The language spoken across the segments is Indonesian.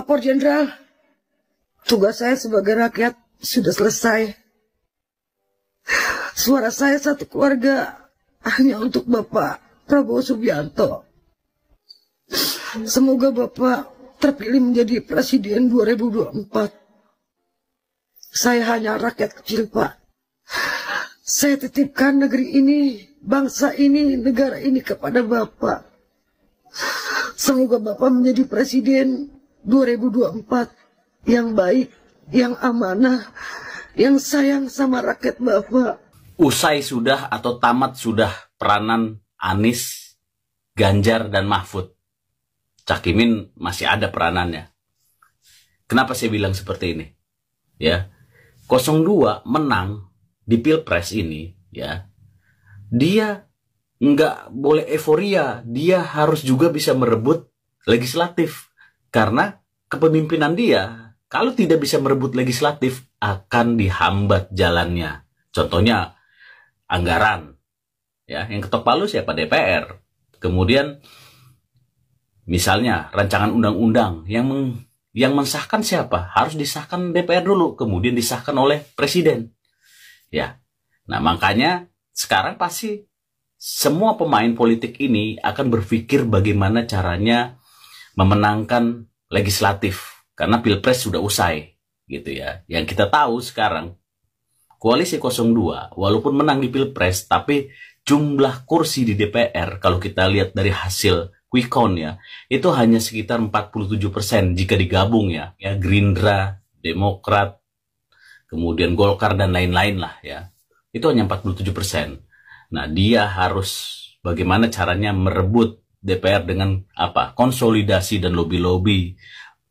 lapor jenderal. Tugas saya sebagai rakyat sudah selesai. Suara saya satu keluarga hanya untuk Bapak Prabowo Subianto. Semoga Bapak terpilih menjadi Presiden 2024. Saya hanya rakyat kecil, Pak. Saya titipkan negeri ini, bangsa ini, negara ini kepada Bapak. Semoga Bapak menjadi Presiden 2024 yang baik, yang amanah, yang sayang sama rakyat Bapak. Usai sudah atau tamat sudah peranan Anis, Ganjar, dan Mahfud. Cakimin masih ada peranannya. Kenapa saya bilang seperti ini? Ya, 02 menang di Pilpres ini, ya, dia nggak boleh euforia, dia harus juga bisa merebut legislatif karena kepemimpinan dia, kalau tidak bisa merebut legislatif, akan dihambat jalannya. Contohnya, anggaran. ya Yang ketok palu siapa? DPR. Kemudian, misalnya rancangan undang-undang yang meng, yang mensahkan siapa? Harus disahkan DPR dulu, kemudian disahkan oleh presiden. Ya. Nah, makanya sekarang pasti semua pemain politik ini akan berpikir bagaimana caranya memenangkan legislatif karena pilpres sudah usai gitu ya. Yang kita tahu sekarang koalisi 02 walaupun menang di pilpres tapi jumlah kursi di DPR kalau kita lihat dari hasil quick count ya itu hanya sekitar 47% persen jika digabung ya ya Gerindra, Demokrat, kemudian Golkar dan lain-lain lah ya. Itu hanya 47%. persen Nah, dia harus bagaimana caranya merebut DPR dengan apa konsolidasi dan lobby-lobby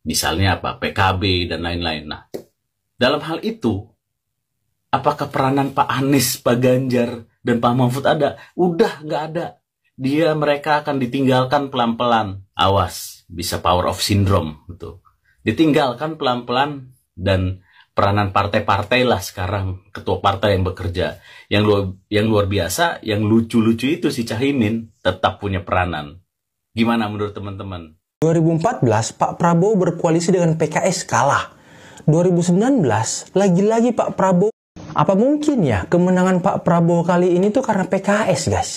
misalnya apa PKB dan lain-lain. Nah, dalam hal itu apakah peranan Pak Anies, Pak Ganjar dan Pak Mahfud ada? Udah nggak ada. Dia mereka akan ditinggalkan pelan-pelan. Awas, bisa power of syndrome itu. Ditinggalkan pelan-pelan dan peranan partai-partai lah sekarang ketua partai yang bekerja yang luar yang luar biasa yang lucu-lucu itu si Caimin tetap punya peranan gimana menurut teman-teman 2014 Pak Prabowo berkoalisi dengan PKS kalah 2019 lagi-lagi Pak Prabowo apa mungkin ya kemenangan Pak Prabowo kali ini tuh karena PKS guys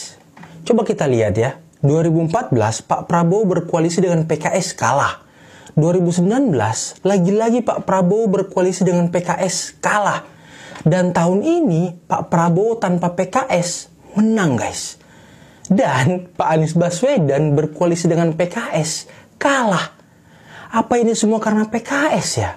coba kita lihat ya 2014 Pak Prabowo berkoalisi dengan PKS kalah 2019 lagi-lagi Pak Prabowo berkoalisi dengan PKS kalah. Dan tahun ini Pak Prabowo tanpa PKS menang guys. Dan Pak Anies Baswedan berkoalisi dengan PKS kalah. Apa ini semua karena PKS ya?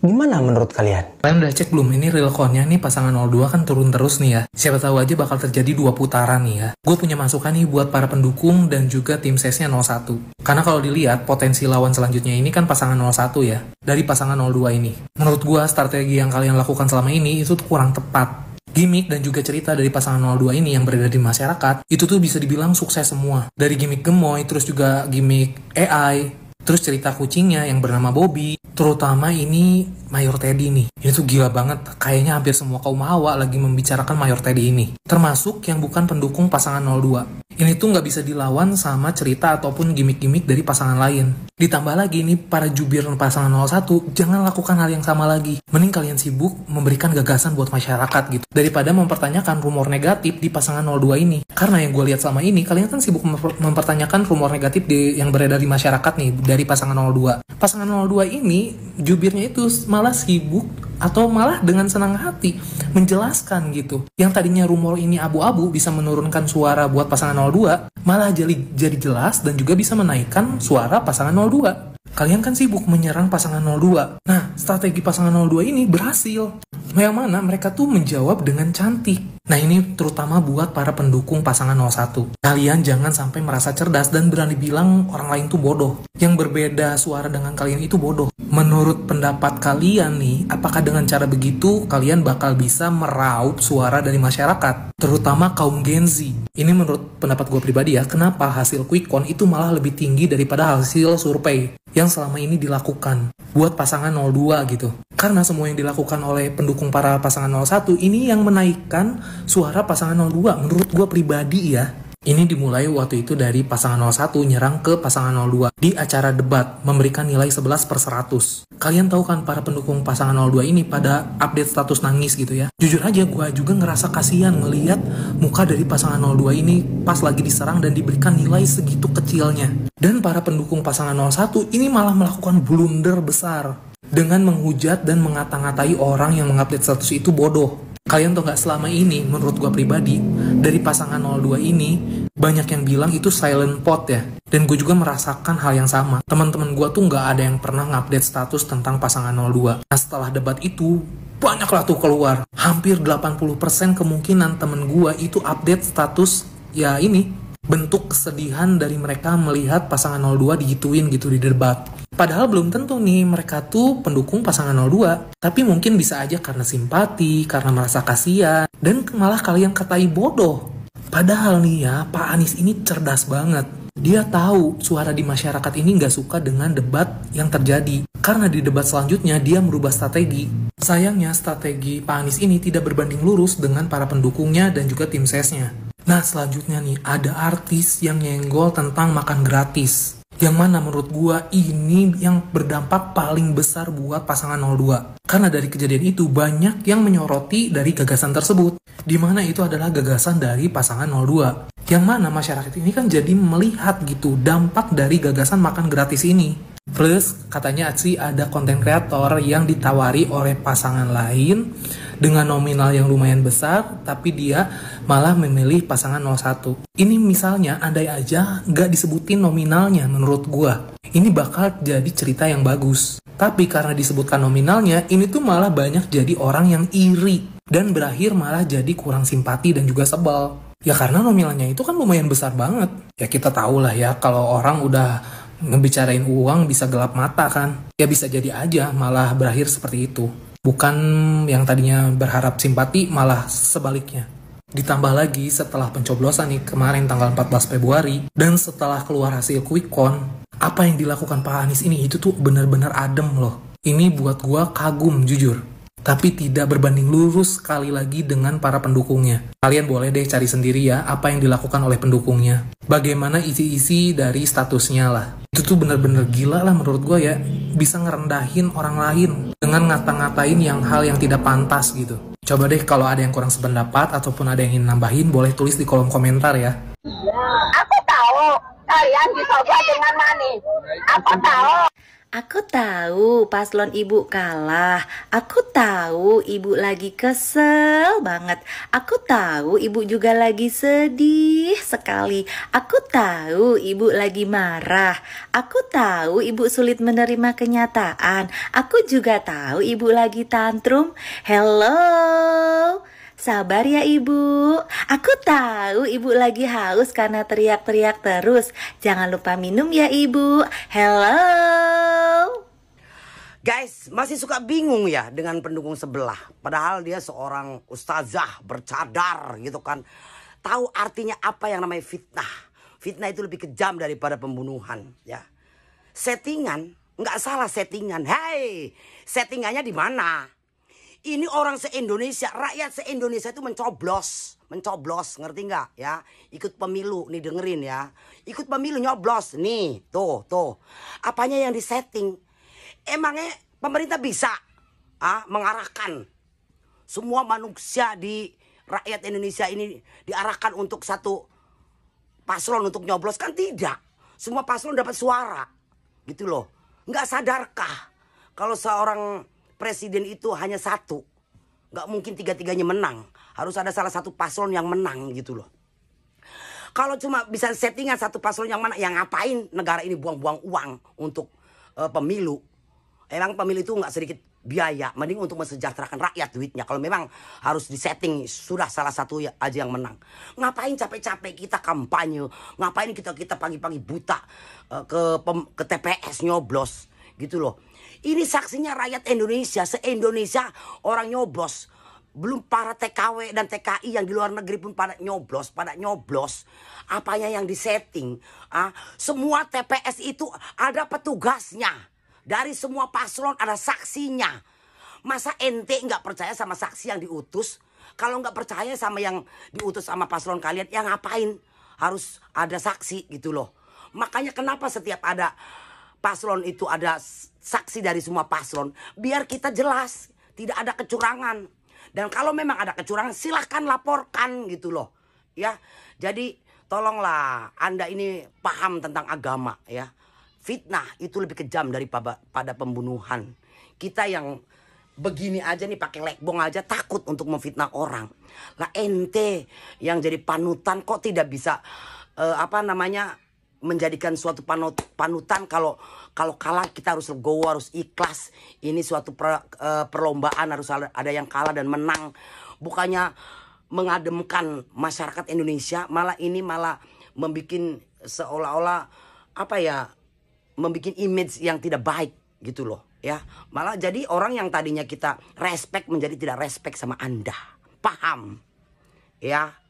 Gimana menurut kalian? Kalian udah cek belum ini real count-nya nih pasangan 02 kan turun terus nih ya. Siapa tahu aja bakal terjadi dua putaran nih ya. Gue punya masukan nih buat para pendukung dan juga tim sesnya 01. Karena kalau dilihat potensi lawan selanjutnya ini kan pasangan 01 ya. Dari pasangan 02 ini. Menurut gue strategi yang kalian lakukan selama ini itu kurang tepat Gimik dan juga cerita dari pasangan 02 ini yang beredar di masyarakat itu tuh bisa dibilang sukses semua dari gimmick gemoy terus juga gimmick AI terus cerita kucingnya yang bernama Bobby terutama ini Mayor Teddy ini, Ini tuh gila banget, kayaknya hampir semua kaum hawa lagi membicarakan Mayor Teddy ini. Termasuk yang bukan pendukung pasangan 02. Ini tuh nggak bisa dilawan sama cerita ataupun gimmick-gimmick dari pasangan lain. Ditambah lagi nih, para jubir pasangan 01, jangan lakukan hal yang sama lagi. Mending kalian sibuk memberikan gagasan buat masyarakat gitu. Daripada mempertanyakan rumor negatif di pasangan 02 ini. Karena yang gue lihat selama ini, kalian kan sibuk mempertanyakan rumor negatif di, yang beredar di masyarakat nih, dari pasangan 02. Pasangan 02 ini, jubirnya itu malah malah sibuk atau malah dengan senang hati menjelaskan gitu. Yang tadinya rumor ini abu-abu bisa menurunkan suara buat pasangan 02, malah jadi, jadi jelas dan juga bisa menaikkan suara pasangan 02. Kalian kan sibuk menyerang pasangan 02. Nah, strategi pasangan 02 ini berhasil. Nah, yang mana mereka tuh menjawab dengan cantik. Nah ini terutama buat para pendukung pasangan 01. Kalian jangan sampai merasa cerdas dan berani bilang orang lain tuh bodoh. Yang berbeda suara dengan kalian itu bodoh menurut pendapat kalian nih, apakah dengan cara begitu kalian bakal bisa meraup suara dari masyarakat, terutama kaum Gen Z? Ini menurut pendapat gue pribadi ya, kenapa hasil quick count itu malah lebih tinggi daripada hasil survei yang selama ini dilakukan buat pasangan 02 gitu. Karena semua yang dilakukan oleh pendukung para pasangan 01 ini yang menaikkan suara pasangan 02 menurut gue pribadi ya. Ini dimulai waktu itu dari pasangan 01 nyerang ke pasangan 02 di acara debat memberikan nilai 11 per 100. Kalian tahu kan para pendukung pasangan 02 ini pada update status nangis gitu ya. Jujur aja gue juga ngerasa kasihan ngeliat muka dari pasangan 02 ini pas lagi diserang dan diberikan nilai segitu kecilnya. Dan para pendukung pasangan 01 ini malah melakukan blunder besar dengan menghujat dan mengata-ngatai orang yang mengupdate status itu bodoh. Kalian tau gak selama ini, menurut gue pribadi, dari pasangan 02 ini banyak yang bilang itu silent pot ya dan gue juga merasakan hal yang sama teman-teman gue tuh nggak ada yang pernah ngupdate status tentang pasangan 02 nah setelah debat itu banyaklah tuh keluar hampir 80% kemungkinan temen gue itu update status ya ini bentuk kesedihan dari mereka melihat pasangan 02 digituin gitu di debat. Padahal belum tentu nih mereka tuh pendukung pasangan 02, tapi mungkin bisa aja karena simpati, karena merasa kasihan, dan malah kalian katai bodoh. Padahal nih ya, Pak Anies ini cerdas banget. Dia tahu suara di masyarakat ini nggak suka dengan debat yang terjadi. Karena di debat selanjutnya dia merubah strategi. Sayangnya strategi Pak Anies ini tidak berbanding lurus dengan para pendukungnya dan juga tim sesnya. Nah selanjutnya nih ada artis yang nyenggol tentang makan gratis yang mana menurut gue ini yang berdampak paling besar buat pasangan 02. Karena dari kejadian itu banyak yang menyoroti dari gagasan tersebut, di mana itu adalah gagasan dari pasangan 02. Yang mana masyarakat ini kan jadi melihat gitu dampak dari gagasan makan gratis ini. Plus katanya sih ada konten kreator yang ditawari oleh pasangan lain dengan nominal yang lumayan besar tapi dia malah memilih pasangan 01 ini misalnya andai aja nggak disebutin nominalnya menurut gua ini bakal jadi cerita yang bagus tapi karena disebutkan nominalnya ini tuh malah banyak jadi orang yang iri dan berakhir malah jadi kurang simpati dan juga sebel Ya karena nominalnya itu kan lumayan besar banget. Ya kita tahu lah ya kalau orang udah ngebicarain uang bisa gelap mata kan. Ya bisa jadi aja malah berakhir seperti itu. Bukan yang tadinya berharap simpati, malah sebaliknya. Ditambah lagi setelah pencoblosan nih kemarin tanggal 14 Februari, dan setelah keluar hasil quick count, apa yang dilakukan Pak Anies ini itu tuh bener-bener adem loh. Ini buat gua kagum jujur tapi tidak berbanding lurus sekali lagi dengan para pendukungnya. Kalian boleh deh cari sendiri ya apa yang dilakukan oleh pendukungnya. Bagaimana isi-isi dari statusnya lah. Itu tuh bener-bener gila lah menurut gue ya. Bisa ngerendahin orang lain dengan ngata-ngatain yang hal yang tidak pantas gitu. Coba deh kalau ada yang kurang sependapat ataupun ada yang ingin nambahin boleh tulis di kolom komentar ya. Aku tahu kalian dicoba dengan manis. Aku tahu Aku tahu paslon ibu kalah. Aku tahu ibu lagi kesel banget. Aku tahu ibu juga lagi sedih sekali. Aku tahu ibu lagi marah. Aku tahu ibu sulit menerima kenyataan. Aku juga tahu ibu lagi tantrum. Hello. Sabar ya ibu, aku tahu ibu lagi haus karena teriak-teriak terus. Jangan lupa minum ya ibu. Hello. Guys, masih suka bingung ya dengan pendukung sebelah. Padahal dia seorang ustazah bercadar gitu kan. Tahu artinya apa yang namanya fitnah. Fitnah itu lebih kejam daripada pembunuhan ya. Settingan, nggak salah settingan. Hei, settingannya di mana? Ini orang se-Indonesia, rakyat se-Indonesia itu mencoblos. Mencoblos, ngerti nggak ya? Ikut pemilu, nih dengerin ya. Ikut pemilu nyoblos, nih, tuh, tuh. Apanya yang disetting? Emangnya pemerintah bisa ah, mengarahkan semua manusia di rakyat Indonesia ini diarahkan untuk satu paslon untuk nyoblos kan tidak. Semua paslon dapat suara. Gitu loh. Nggak sadarkah kalau seorang presiden itu hanya satu. Nggak mungkin tiga-tiganya menang. Harus ada salah satu paslon yang menang gitu loh. Kalau cuma bisa settingan satu paslon yang mana, yang ya ngapain negara ini buang-buang uang untuk uh, pemilu emang pemilih itu nggak sedikit biaya mending untuk mensejahterakan rakyat duitnya kalau memang harus disetting sudah salah satu ya, aja yang menang ngapain capek-capek kita kampanye ngapain kita kita pagi-pagi buta eh, ke ke TPS nyoblos gitu loh ini saksinya rakyat Indonesia se Indonesia orang nyoblos belum para TKW dan TKI yang di luar negeri pun pada nyoblos, pada nyoblos. Apanya yang disetting? Ah, semua TPS itu ada petugasnya. Dari semua paslon ada saksinya. Masa ente nggak percaya sama saksi yang diutus? Kalau nggak percaya sama yang diutus sama paslon kalian, ya ngapain? Harus ada saksi gitu loh. Makanya kenapa setiap ada paslon itu ada saksi dari semua paslon. Biar kita jelas, tidak ada kecurangan. Dan kalau memang ada kecurangan, silahkan laporkan gitu loh. Ya, jadi tolonglah Anda ini paham tentang agama ya. Fitnah itu lebih kejam daripada pembunuhan. Kita yang begini aja nih pakai lekbong aja takut untuk memfitnah orang. Lah ente yang jadi panutan kok tidak bisa uh, apa namanya menjadikan suatu panut, panutan kalau kalau kalah kita harus legowo harus ikhlas ini suatu per, uh, perlombaan harus ada yang kalah dan menang bukannya mengademkan masyarakat Indonesia malah ini malah membuat seolah-olah apa ya membuat image yang tidak baik gitu loh ya malah jadi orang yang tadinya kita respect menjadi tidak respect sama anda paham ya